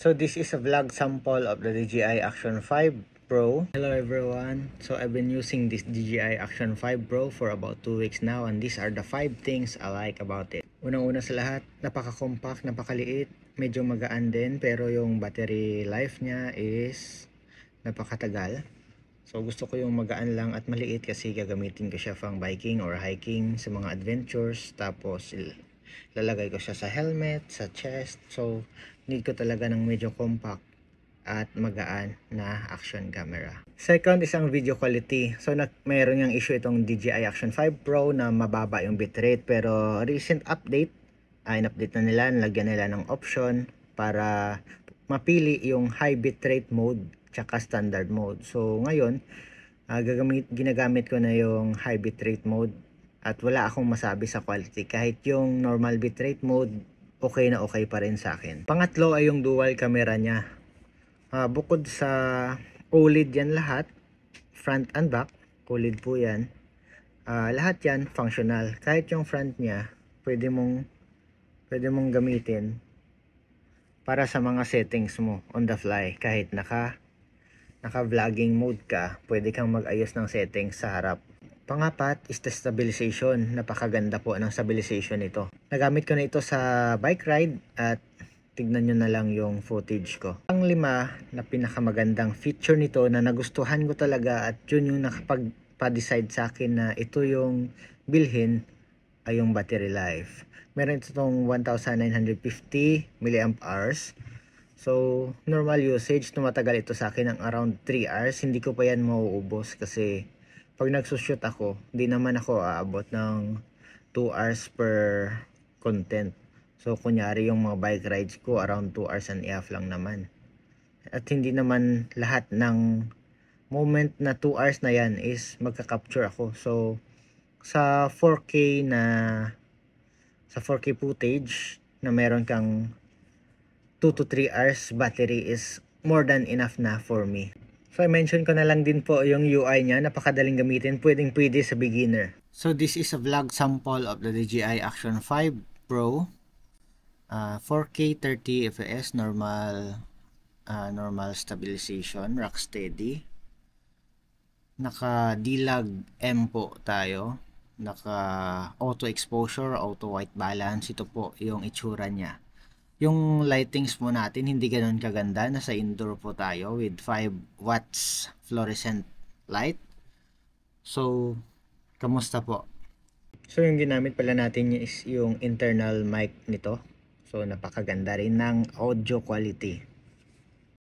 So this is a vlog sample of the DJI Action 5 Pro. Hello everyone. So I've been using this DJI Action 5 Pro for about 2 weeks now and these are the 5 things I like about it. Unang-una sa lahat, napaka-compact, napakaliit, medyo magaan din pero yung battery life niya is napakatagal. So gusto ko yung magaan lang at maliit kasi gagamitin ko siya pang biking or hiking sa mga adventures tapos lalagay ko siya sa helmet, sa chest. So, need ko talaga ng medyo compact at magaan na action camera. Second is ang video quality. So nag meron yung issue itong DJI Action 5 Pro na mababa yung bitrate pero recent update ay ah, update na nila, nilagyan nila ng option para mapili yung high bitrate mode tsaka standard mode. So ngayon, uh, gagamit, ginagamit ko na yung high bitrate mode at wala akong masabi sa quality kahit yung normal bitrate mode okay na okay pa rin sa akin. Pangatlo ay yung dual camera niya. Uh, bukod sa OLED yan lahat, front and back, OLED po yan. Uh, lahat yan functional. Kahit yung front niya, pwede mong pwede mong gamitin para sa mga settings mo on the fly kahit naka naka vlogging mode ka pwede kang mag-ayos ng settings sa harap Pangapat is the stabilization. Napakaganda po ng stabilization nito. Nagamit ko na ito sa bike ride at tignan nyo na lang yung footage ko. Ang lima na pinakamagandang feature nito na nagustuhan ko talaga at yun yung nakapag-decide sa akin na ito yung bilhin ay yung battery life. Meron ito tong 1950 mAh. So, normal usage, tumatagal ito sa akin ng around 3 hours. Hindi ko pa yan mauubos kasi pag nagsushoot ako, hindi naman ako aabot ng 2 hours per content. So, kunyari yung mga bike rides ko, around 2 hours and a half lang naman. At hindi naman lahat ng moment na 2 hours na yan is magka-capture ako. So, sa 4K na sa 4K footage na meron kang 2 to 3 hours battery is more than enough na for me. So, i mention ko na lang din po yung UI niya. Napakadaling gamitin. Pwedeng pwede sa beginner. So, this is a vlog sample of the DJI Action 5 Pro. Uh, 4K 30 FPS normal uh, normal stabilization, rock steady. Naka D-Log M po tayo. Naka auto exposure, auto white balance. Ito po yung itsura niya yung lightings mo natin hindi ganoon kaganda nasa indoor po tayo with 5 watts fluorescent light so kamusta po so yung ginamit pala natin is yung internal mic nito so napakaganda rin ng audio quality